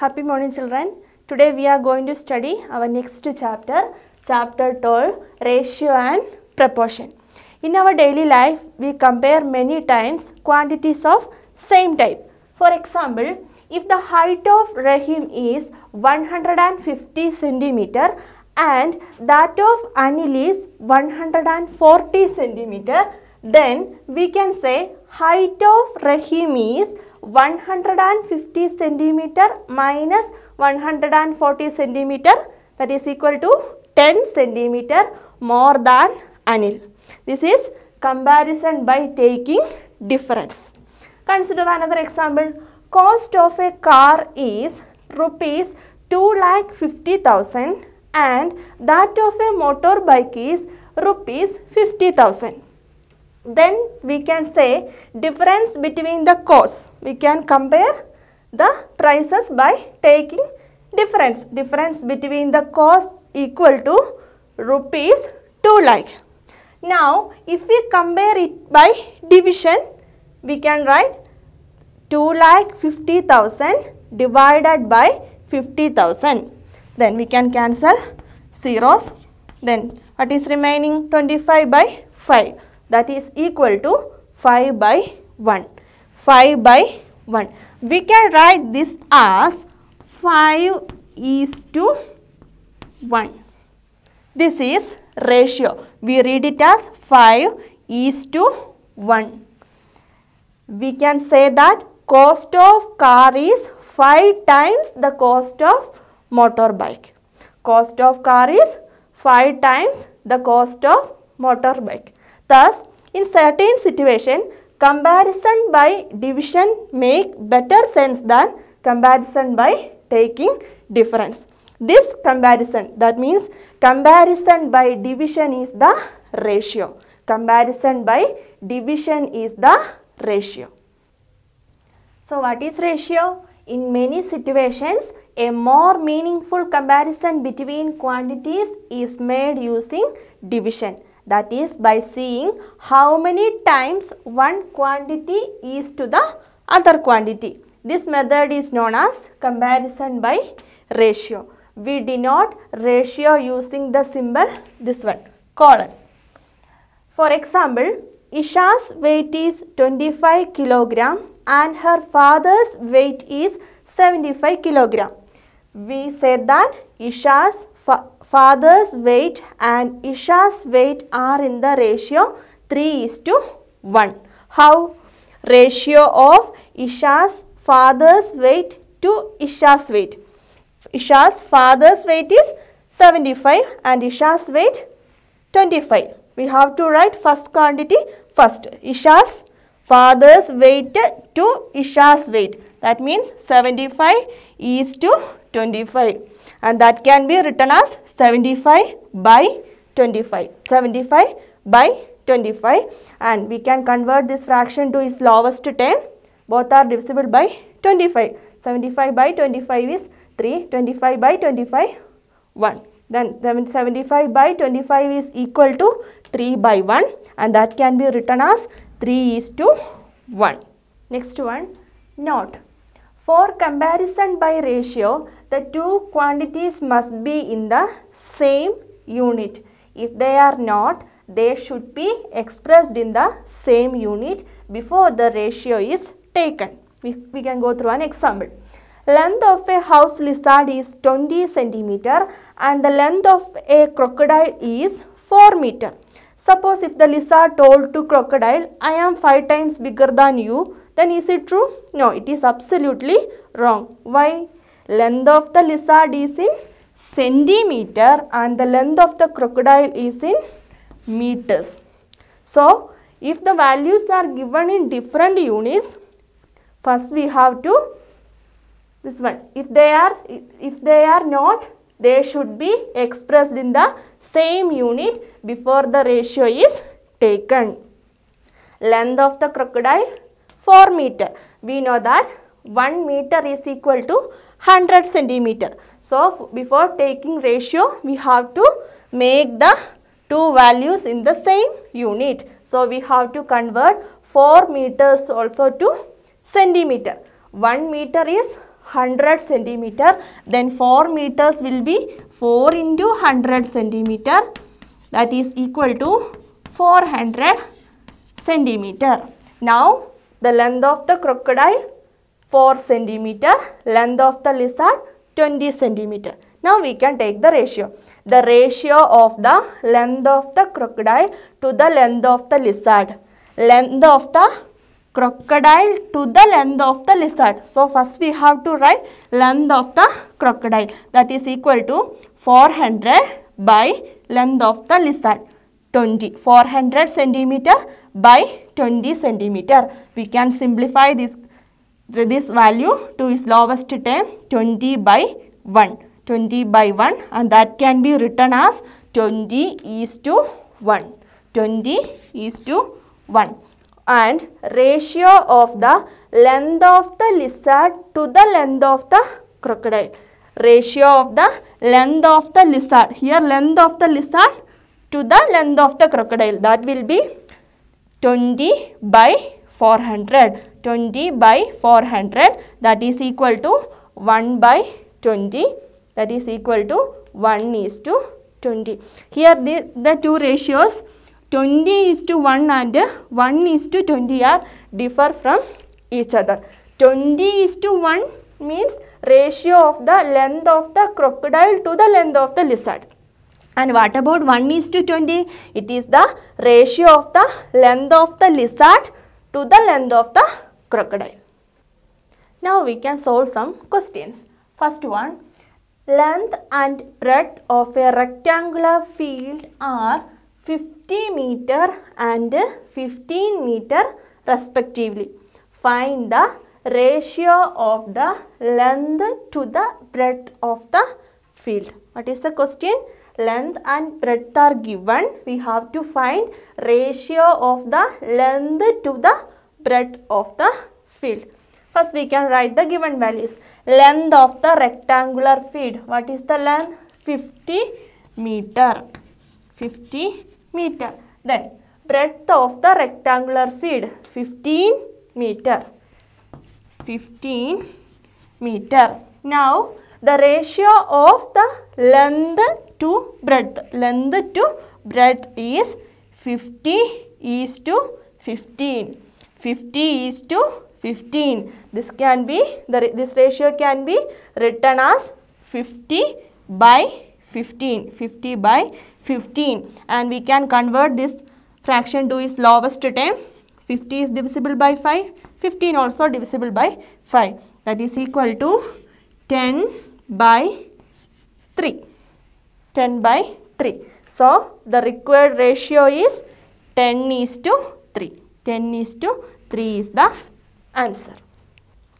Happy morning children. Today we are going to study our next chapter, chapter 12, ratio and proportion. In our daily life, we compare many times quantities of same type. For example, if the height of Rahim is 150 centimeter and that of Anil is 140 centimeter, then we can say height of Rahim is 150 centimeter minus 140 centimeter that is equal to 10 centimeter more than anil. This is comparison by taking difference. Consider another example. Cost of a car is rupees 2 lakh 50,000 and that of a motorbike is rupees 50,000 then we can say difference between the cost. We can compare the prices by taking difference. Difference between the cost equal to rupees 2 lakh. Now, if we compare it by division, we can write 2 lakh 50,000 divided by 50,000. Then we can cancel zeros. Then what is remaining 25 by 5 that is equal to 5 by 1. 5 by 1. We can write this as 5 is to 1. This is ratio. We read it as 5 is to 1. We can say that cost of car is 5 times the cost of motorbike. Cost of car is 5 times the cost of motorbike. Thus, in certain situation, comparison by division make better sense than comparison by taking difference. This comparison, that means comparison by division is the ratio. Comparison by division is the ratio. So, what is ratio? In many situations, a more meaningful comparison between quantities is made using division. That is by seeing how many times one quantity is to the other quantity. This method is known as comparison by ratio. We denote ratio using the symbol this one colon. For example, Isha's weight is 25 kilogram and her father's weight is 75 kilogram. We said that Isha's father's weight and Isha's weight are in the ratio 3 is to 1. How? Ratio of Isha's father's weight to Isha's weight. Isha's father's weight is 75 and Isha's weight 25. We have to write first quantity first. Isha's father's weight to Isha's weight. That means 75 is to 25 and that can be written as 75 by 25. 75 by 25 and we can convert this fraction to its lowest 10. Both are divisible by 25. 75 by 25 is 3. 25 by 25 1. Then 75 by 25 is equal to 3 by 1 and that can be written as 3 is to 1. Next one, not. For comparison by ratio, the two quantities must be in the same unit. If they are not, they should be expressed in the same unit before the ratio is taken. We, we can go through an example. Length of a house lizard is 20 centimeter and the length of a crocodile is 4 meter. Suppose if the lizard told to crocodile, I am 5 times bigger than you, then is it true? No, it is absolutely wrong. Why? Length of the lizard is in centimeter and the length of the crocodile is in meters. So, if the values are given in different units, first we have to, this one, if they are, if they are not, they should be expressed in the same unit before the ratio is taken. Length of the crocodile 4 meter. We know that 1 meter is equal to 100 centimeter. So, before taking ratio, we have to make the two values in the same unit. So, we have to convert 4 meters also to centimeter. 1 meter is 100 centimeter, then 4 meters will be 4 into 100 centimeter that is equal to 400 centimeter. Now, the length of the crocodile 4 centimeter, length of the lizard 20 centimeter. Now we can take the ratio. The ratio of the length of the crocodile to the length of the lizard. Length of the crocodile to the length of the lizard. So first we have to write length of the crocodile that is equal to 400 by length of the lizard 20. 400 centimeter by 20 centimeter. We can simplify this, this value to its lowest term 20 by 1. 20 by 1 and that can be written as 20 is to 1. 20 is to 1 and ratio of the length of the lizard to the length of the crocodile. Ratio of the length of the lizard. Here length of the lizard to the length of the crocodile. That will be 20 by 400. 20 by 400 that is equal to 1 by 20 that is equal to 1 is to 20. Here the, the two ratios 20 is to 1 and 1 is to 20 are differ from each other. 20 is to 1 means ratio of the length of the crocodile to the length of the lizard. And what about 1 is to 20? It is the ratio of the length of the lizard to the length of the crocodile. Now we can solve some questions. First one, length and breadth of a rectangular field are 50 meter and 15 meter respectively. Find the ratio of the length to the breadth of the field. What is the question? length and breadth are given, we have to find ratio of the length to the breadth of the field. First we can write the given values. Length of the rectangular field. What is the length? 50 meter. 50 meter. Then breadth of the rectangular field 15 meter. 15 meter. Now the ratio of the length to breadth. Length to breadth is 50 is to 15. 50 is to 15. This can be, the, this ratio can be written as 50 by 15. 50 by 15. And we can convert this fraction to its lowest term. 50 is divisible by 5. 15 also divisible by 5. That is equal to 10 by 3. 10 by 3. So, the required ratio is 10 is to 3. 10 is to 3 is the answer.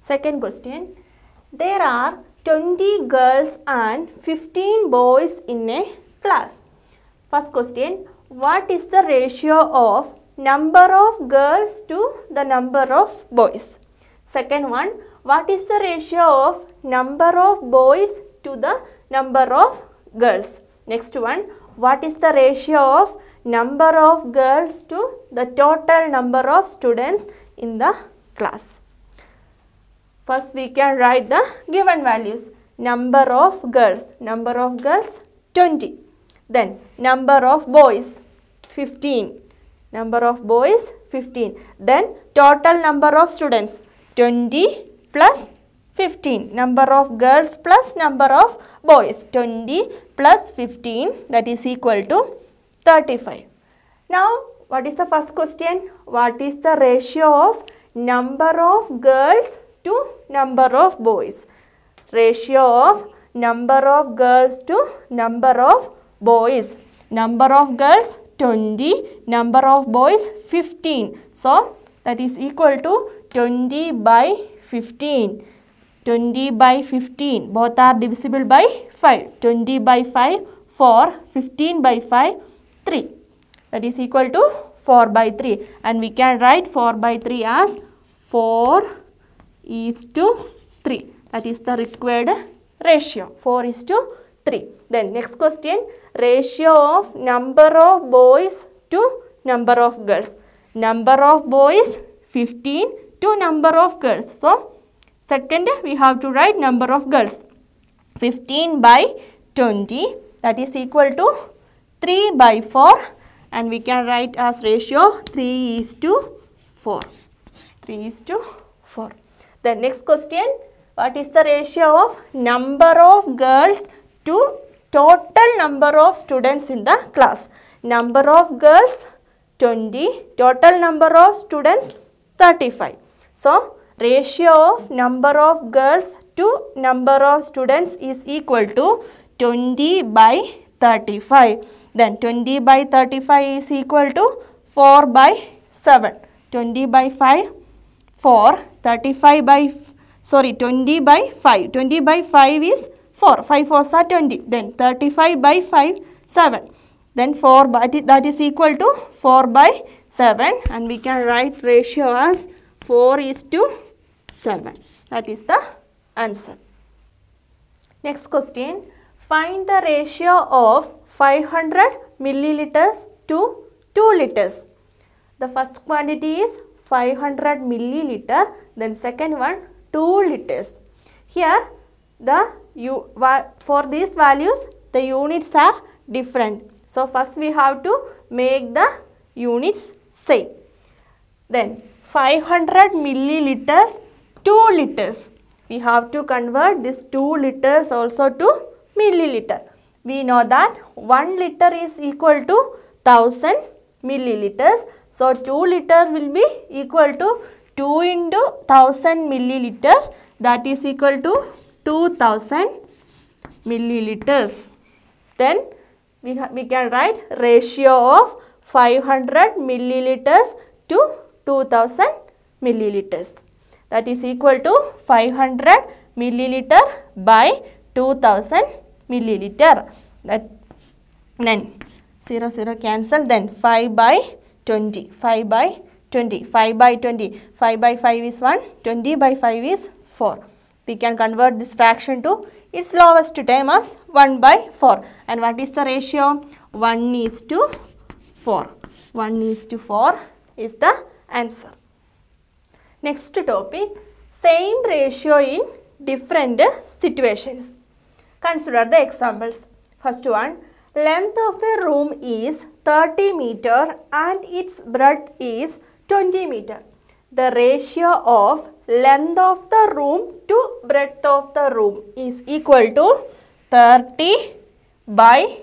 Second question. There are 20 girls and 15 boys in a class. First question. What is the ratio of number of girls to the number of boys? Second one what is the ratio of number of boys to the number of girls? Next one, what is the ratio of number of girls to the total number of students in the class? First we can write the given values. Number of girls, number of girls 20. Then number of boys 15. Number of boys 15. Then total number of students 20 plus 15. Number of girls plus number of boys. 20 plus 15 that is equal to 35. Now what is the first question? What is the ratio of number of girls to number of boys? Ratio of number of girls to number of boys. Number of girls 20, number of boys 15. So that is equal to 20 by 15. 20 by 15, both are divisible by 5. 20 by 5, 4. 15 by 5, 3. That is equal to 4 by 3. And we can write 4 by 3 as 4 is to 3. That is the required ratio. 4 is to 3. Then next question, ratio of number of boys to number of girls. Number of boys 15 to number of girls. So, second we have to write number of girls. 15 by 20 that is equal to 3 by 4 and we can write as ratio 3 is to 4. 3 is to 4. The next question, what is the ratio of number of girls to total number of students in the class? Number of girls 20, total number of students 35. So, ratio of number of girls to number of students is equal to 20 by 35. Then 20 by 35 is equal to 4 by 7. 20 by 5, 4. 35 by, sorry, 20 by 5. 20 by 5 is 4. 5 for are 20. Then 35 by 5, 7. Then 4 by, that is equal to 4 by 7. And we can write ratio as 4 is to 7. That is the answer. Next question. Find the ratio of 500 milliliters to 2 liters. The first quantity is 500 milliliter. Then second one 2 liters. Here the you, for these values the units are different. So first we have to make the units same. Then 500 milliliters 2 liters. We have to convert this 2 liters also to milliliter. We know that 1 liter is equal to 1000 milliliters. So 2 liters will be equal to 2 into 1000 milliliters that is equal to 2000 milliliters. Then we, we can write ratio of 500 milliliters to 2000 milliliters that is equal to 500 milliliter by 2000 milliliter that then 0 0 cancel then 5 by 20 5 by 20 5 by 20 5 by 5 is 1 20 by 5 is 4 we can convert this fraction to its lowest term as 1 by 4 and what is the ratio 1 is to 4 1 is to 4 is the answer. Next topic, same ratio in different situations. Consider the examples. First one, length of a room is 30 meter and its breadth is 20 meter. The ratio of length of the room to breadth of the room is equal to 30 by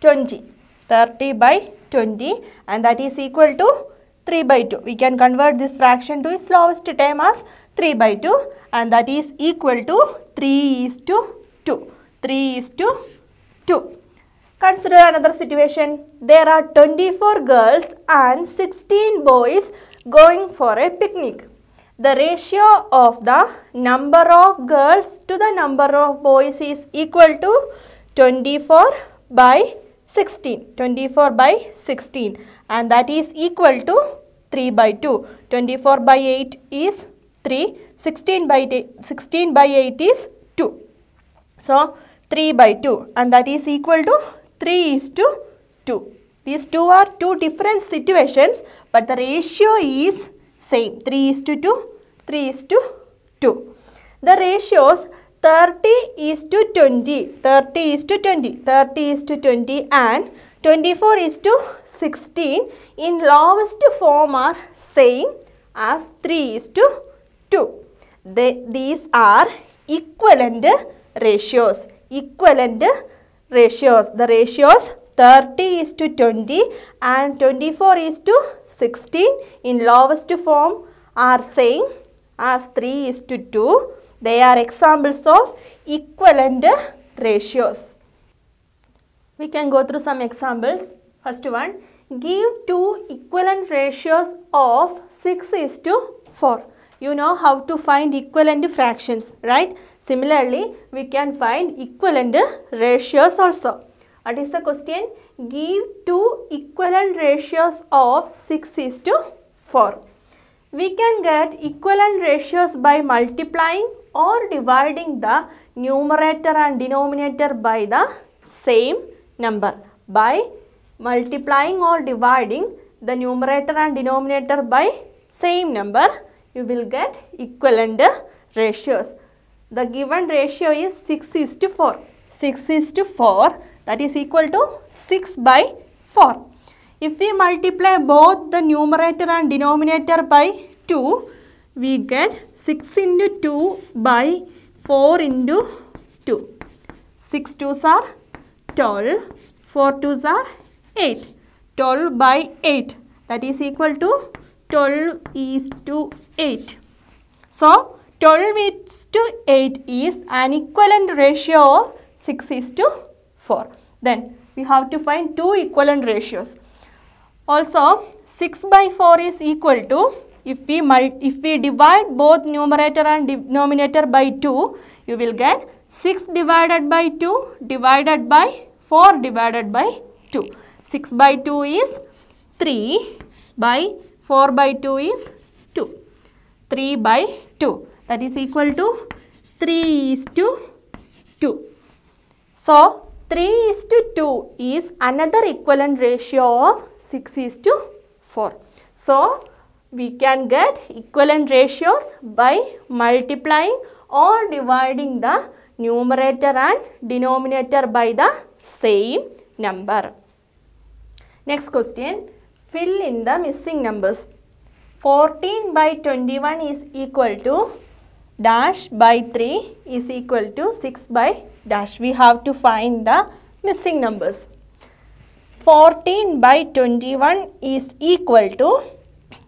20. 30 by 20 and that is equal to 3 by 2. We can convert this fraction to its lowest term as 3 by 2 and that is equal to 3 is to 2. 3 is to 2. Consider another situation. There are 24 girls and 16 boys going for a picnic. The ratio of the number of girls to the number of boys is equal to 24 by 16, 24 by 16 and that is equal to 3 by 2. 24 by 8 is 3, 16 by, 16 by 8 is 2. So, 3 by 2 and that is equal to 3 is to 2. These two are two different situations but the ratio is same 3 is to 2, 3 is to 2. The ratios 30 is to 20. 30 is to 20. 30 is to 20 and 24 is to 16 in lowest form are same as 3 is to 2. these are equivalent ratios. Equivalent ratios. The ratios 30 is to 20 and 24 is to 16 in lowest form are same as 3 is to 2. They are examples of equivalent ratios. We can go through some examples. First one, give two equivalent ratios of 6 is to 4. You know how to find equivalent fractions, right? Similarly, we can find equivalent ratios also. What is the question? Give two equivalent ratios of 6 is to 4. We can get equivalent ratios by multiplying or dividing the numerator and denominator by the same number by multiplying or dividing the numerator and denominator by same number you will get equivalent ratios. The given ratio is 6 is to 4. 6 is to 4 that is equal to 6 by 4. If we multiply both the numerator and denominator by 2 we get 6 into 2 by 4 into 2. 6 2s are 12, 4 2s are 8. 12 by 8 that is equal to 12 is to 8. So 12 is to 8 is an equivalent ratio of 6 is to 4. Then we have to find two equivalent ratios. Also 6 by 4 is equal to if we, if we divide both numerator and denominator by 2, you will get 6 divided by 2 divided by 4 divided by 2. 6 by 2 is 3 by 4 by 2 is 2. 3 by 2 that is equal to 3 is to 2. So, 3 is to 2 is another equivalent ratio of 6 is to 4. So, we can get equivalent ratios by multiplying or dividing the numerator and denominator by the same number. Next question, fill in the missing numbers. 14 by 21 is equal to dash by 3 is equal to 6 by dash. We have to find the missing numbers. 14 by 21 is equal to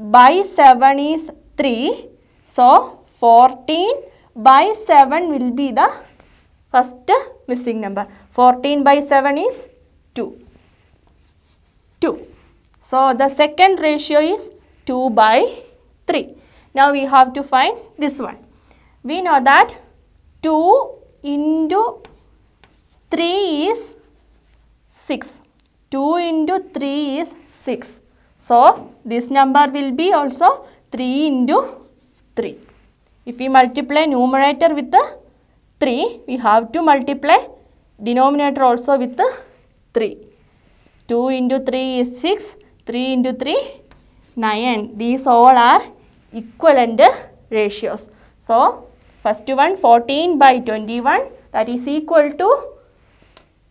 by 7 is 3. So, 14 by 7 will be the first missing number. 14 by 7 is 2. 2. So, the second ratio is 2 by 3. Now, we have to find this one. We know that 2 into 3 is 6. 2 into 3 is 6. So, this number will be also 3 into 3. If we multiply numerator with the 3, we have to multiply denominator also with the 3. 2 into 3 is 6, 3 into 3, 9. These all are equivalent ratios. So, first one 14 by 21 that is equal to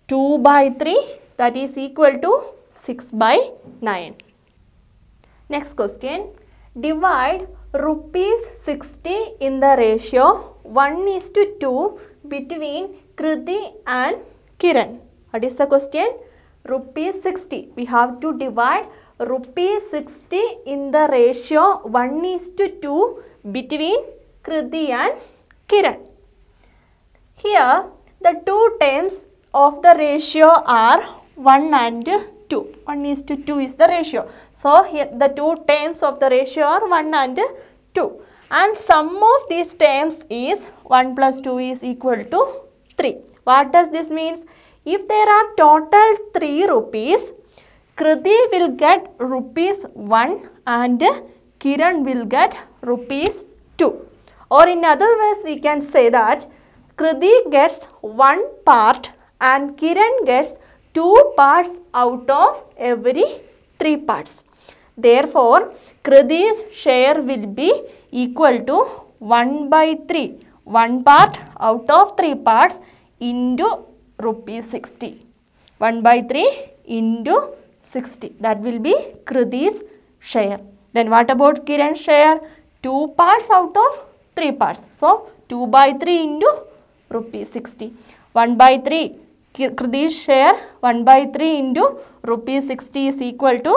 2 by 3 that is equal to 6 by 9. Next question. Divide rupees 60 in the ratio 1 is to 2 between Kriti and Kiran. What is the question? Rupees 60. We have to divide rupees 60 in the ratio 1 is to 2 between Kriti and Kiran. Here the two terms of the ratio are 1 and 2. 1 is to 2 is the ratio. So, here the two terms of the ratio are 1 and 2. And sum of these terms is 1 plus 2 is equal to 3. What does this means? If there are total 3 rupees, Kriti will get rupees 1 and Kiran will get rupees 2. Or in other words, we can say that Kriti gets 1 part and Kiran gets 2 parts out of every 3 parts. Therefore, Kriti's share will be equal to 1 by 3, 1 part out of 3 parts into rupees 60. 1 by 3 into 60. That will be Kriti's share. Then what about Kiran's share? 2 parts out of 3 parts. So, 2 by 3 into rupees 60. 1 by 3 Kriti's share 1 by 3 into rupees 60 is equal to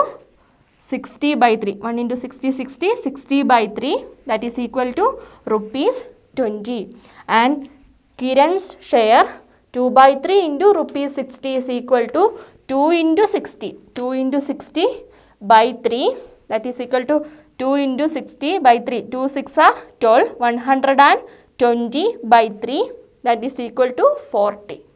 60 by 3. 1 into 60, 60, 60 by 3 that is equal to rupees 20. And Kiran's share 2 by 3 into rupees 60 is equal to 2 into 60. 2 into 60 by 3 that is equal to 2 into 60 by 3. 2 6 are 12. 120 by 3 that is equal to 40.